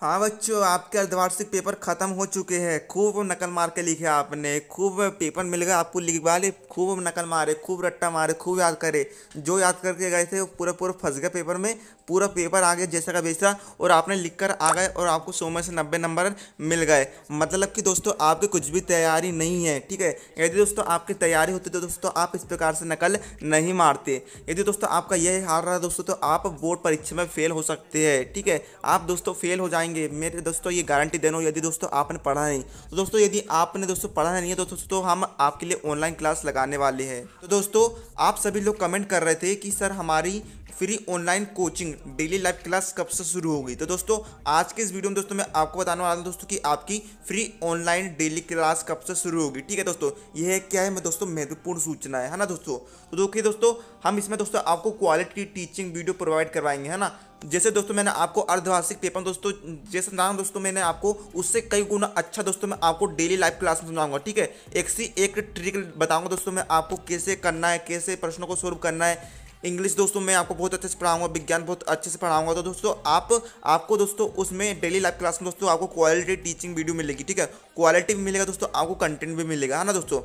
हाँ बच्चों आपके अर्धवार्षिक पेपर ख़त्म हो चुके हैं खूब नकल मार के लिखे आपने खूब पेपर मिल गया आपको लिखवा ले खूब नकल मारे खूब रट्टा मारे खूब याद करे जो याद करके गए थे वो पूरा पूरा फंस गया पेपर में पूरा पेपर आ गया जैसा का वैसा और आपने लिख कर आ गए और आपको सौ में से नब्बे नंबर मिल गए मतलब कि दोस्तों आपकी कुछ भी तैयारी नहीं है ठीक है यदि दोस्तों आपकी तैयारी होती तो दोस्तों आप इस प्रकार से नकल नहीं मारते यदि दोस्तों आपका यही हार रहा दोस्तों तो आप बोर्ड परीक्षा में फेल हो सकते हैं ठीक है आप दोस्तों फेल हो जाएंगे पाएंगे मेरे दोस्तों ये गारंटी देना यदि दोस्तों आपने पढ़ा नहीं तो दोस्तों यदि आपने दोस्तों पढ़ा नहीं है तो दोस्तों हम आपके लिए ऑनलाइन क्लास लगाने वाले हैं तो दोस्तों आप सभी लोग कमेंट कर रहे थे कि सर हमारी free online coaching daily live class कब से शुरू होगी तो दोस्तों आज के इस वीडियो में दोस्तों मैं आपको बताने वाला हूँ दोस्तों कि आपकी फ्री ऑनलाइन डेली क्लास कब से शुरू होगी ठीक है दोस्तों यह क्या है मैं दोस्तों महत्वपूर्ण सूचना है है ना दोस्तों तो देखिए दोस्तों हम इसमें दोस्तों आपको क्वालिटी टीचिंग वीडियो प्रोवाइड करवाएंगे है ना जैसे दोस्तों मैंने आपको अर्धवार्षिक पेपर दोस्तों जैसे समझाऊँ दोस्तों मैंने आपको उससे कई गुना अच्छा दोस्तों मैं आपको डेली लाइव क्लास में सुनाऊंगा ठीक है एक सी एक ट्रिक बताऊंगा दोस्तों मैं आपको कैसे करना है कैसे प्रश्नों को सॉल्व करना है इंग्लिश दोस्तों मैं आपको बहुत अच्छे से पढ़ाऊंगा विज्ञान बहुत अच्छे से पढ़ाऊंगा तो दोस्तों आप आपको दोस्तों उसमें डेली लाइफ क्लास में दोस्तों आपको क्वालिटी टीचिंग वीडियो मिलेगी ठीक है क्वालिटी भी मिलेगा दोस्तों आपको कंटेंट भी मिलेगा है ना दोस्तों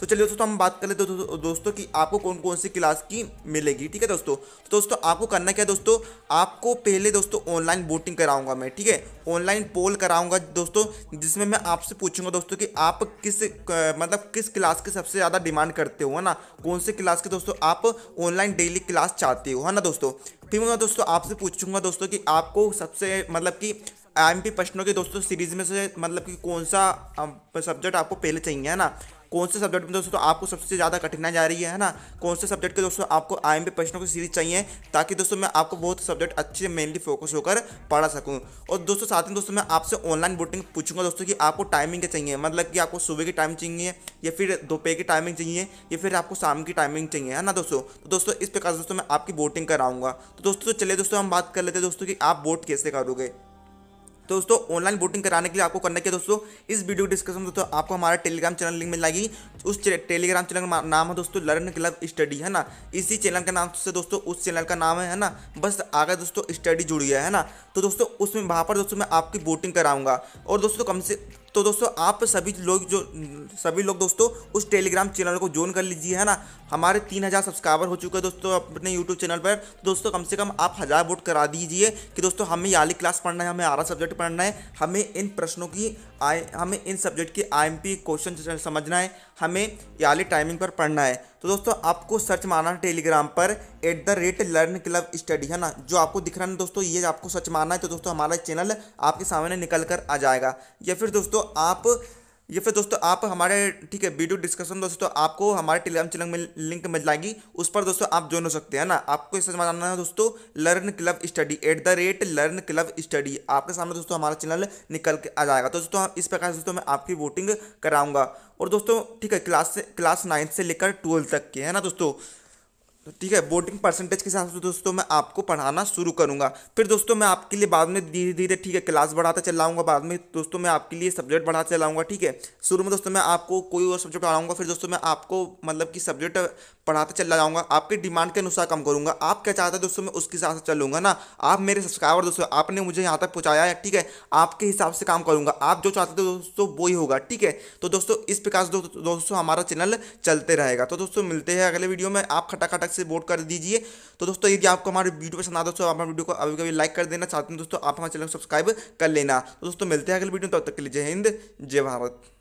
तो चलिए दोस्तों तो हम बात कर लेते दो, दो, दोस्तों कि आपको कौन कौन सी क्लास की मिलेगी ठीक है दोस्तों तो दोस्तों आपको करना क्या है दोस्तों आपको पहले दोस्तों ऑनलाइन वोटिंग कराऊंगा मैं ठीक है ऑनलाइन पोल कराऊंगा दोस्तों जिसमें मैं आपसे पूछूंगा दोस्तों कि आप किस मतलब किस क्लास की सबसे ज़्यादा डिमांड करते हो है ना कौन से क्लास के दोस्तों आप ऑनलाइन डेली क्लास चाहते हो है ना दोस्तों फिर मैं दोस्तों आपसे पूछूंगा दोस्तों कि आपको सबसे मतलब कि एम पी प्रश्नों के दोस्तों सीरीज़ में से मतलब कि कौन सा सब्जेक्ट आपको पहले चाहिए है ना कौन से सब्जेक्ट में दोस्तों आपको सबसे ज़्यादा कठिनाई जा रही है ना कौन से सब्जेक्ट के दोस्तों आपको आई एम प्रश्नों की सीरीज चाहिए ताकि दोस्तों मैं आपको बहुत सब्जेक्ट अच्छे मेनली फोकस होकर पढ़ा सकूँ और दोस्तों साथ में दोस्तों मैं आपसे ऑनलाइन बोटिंग पूछूंगा दोस्तों कि आपको टाइमिंग क्या चाहिए मतलब कि आपको सुबह की टाइमिंग चाहिए या फिर दोपहर की टाइमिंग चाहिए या फिर आपको शाम की टाइमिंग चाहिए है ना दोस्तों तो दोस्तों इस प्रकार दोस्तों मैं आपकी बोटिंग कराऊंगा तो दोस्तों चलिए दोस्तों हम बात कर लेते हैं दोस्तों की आप बोट कैसे करोगे तो दोस्तों ऑनलाइन वोटिंग कराने के लिए आपको करना क्या दोस्तों इस वीडियो डिस्कशन में दोस्तों आपको हमारा टेलीग्राम चैनल लिंक मिल जाएगी उस टेलीग्राम चैनल का नाम है दोस्तों लर्न क्लब स्टडी है ना इसी चैनल का नाम से दोस्तों उस चैनल का नाम है ना बस आगे दोस्तों स्टडी जुड़ गया है ना तो दोस्तों उसमें वहाँ पर दोस्तों मैं आपकी वोटिंग कराऊंगा और दोस्तों कम से तो दोस्तों आप सभी लोग जो सभी लोग दोस्तों उस टेलीग्राम चैनल को ज्वाइन कर लीजिए है ना हमारे तीन हज़ार सब्सक्राइबर हो चुके हैं दोस्तों अपने यूट्यूब चैनल पर तो दोस्तों कम से कम आप हज़ार वोट करा दीजिए कि दोस्तों हमें याली क्लास पढ़ना है हमें आरा सब्जेक्ट पढ़ना है हमें इन प्रश्नों की आई हमें इन सब्जेक्ट की आई क्वेश्चन समझना है हमें याली टाइमिंग पर पढ़ना है तो दोस्तों आपको सर्च मारना है टेलीग्राम पर at the rate learn club study है ना जो आपको दिख रहा है ना दोस्तों ये आपको सर्च मारना है तो दोस्तों हमारा चैनल आपके सामने निकल कर आ जाएगा या फिर दोस्तों आप ये फिर दोस्तों आप हमारे ठीक है वीडियो डिस्कशन दोस्तों आपको हमारे टेलीग्राम चैनल में लिंक मिल जाएगी उस पर दोस्तों आप ज्वाइन हो सकते हैं ना आपको इस समझ आना है दोस्तों learn club study at the rate learn club study आपके सामने दोस्तों हमारा चैनल निकल के आ जाएगा तो दोस्तों इस प्रकार से दोस्तों मैं आपकी वोटिंग कराऊंगा और दोस्तों ठीक है क्लास से क्लास नाइन्थ से लेकर ट्वेल्थ तक के है ना दोस्तों तो ठीक है वोटिंग परसेंटेज के हिसाब से दोस्तों मैं आपको पढ़ाना शुरू करूंगा फिर दोस्तों मैं आपके लिए बाद में धीरे धीरे ठीक है क्लास बढ़ाता चलाऊंगा बाद में दोस्तों मैं आपके लिए सब्जेक्ट बढ़ाते चलाऊंगा ठीक है शुरू में दोस्तों मैं आपको कोई और सब्जेक्ट पढ़ाऊंगा फिर दोस्तों मैं आपको मतलब कि सब्जेक्ट पढ़ाते चला जाऊँगा आपकी डिमांड के अनुसार कम करूँगा आप क्या चाहते हैं दोस्तों मैं उसके हिसाब से चलूँगा ना आप मेरे सब्सक्राइबर दोस्तों आपने मुझे यहाँ तक पहुँचाया है ठीक है आपके हिसाब से काम करूँगा आप जो चाहते थे दोस्तों वो ही होगा ठीक है तो दोस्तों इस प्रकार से दोस्तों हमारा चैनल चलते रहेगा तो दोस्तों मिलते हैं अगले वीडियो में आप खटा खटक से वोट कर दीजिए तो दोस्तों यदि आपको हमारे वीडियो पसंद आता है तो आप हमारे वीडियो को अभी कभी लाइक कर देना चाहते हैं दोस्तों आप हमारे चैनल को सब्सक्राइब कर लेना तो दोस्तों मिलते हैं अगले वीडियो तब तक के लिए जय हिंद जय भारत